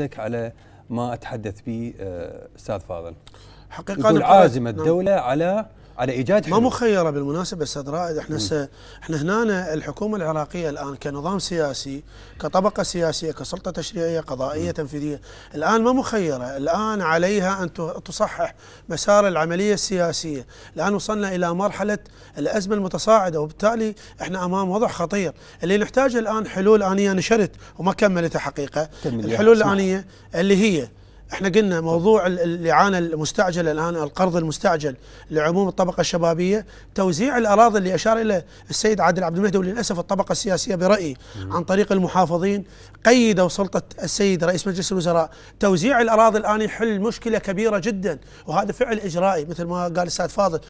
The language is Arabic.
ردك على ما اتحدث به آه، استاذ فاضل حقيقه يقول عازم نعم. الدوله على على ايجاد حلول ما مخيره بالمناسبه استاذ رائد احنا س... احنا هنا الحكومه العراقيه الان كنظام سياسي كطبقه سياسيه كسلطه تشريعيه قضائيه مم. تنفيذيه الان ما مخيره الان عليها ان تصحح مسار العمليه السياسيه الان وصلنا الى مرحله الازمه المتصاعده وبالتالي احنا امام وضع خطير اللي نحتاجه الان حلول انيه نشرت وما كملتها حقيقه الحلول الانيه اللي هي احنا قلنا موضوع الاعانه المستعجله الان القرض المستعجل لعموم الطبقه الشبابيه توزيع الاراضي اللي اشار الى السيد عادل عبد المهدي وللاسف الطبقه السياسيه برايي عن طريق المحافظين قيدوا سلطه السيد رئيس مجلس الوزراء توزيع الاراضي الان يحل مشكله كبيره جدا وهذا فعل اجرائي مثل ما قال الاستاذ فاضل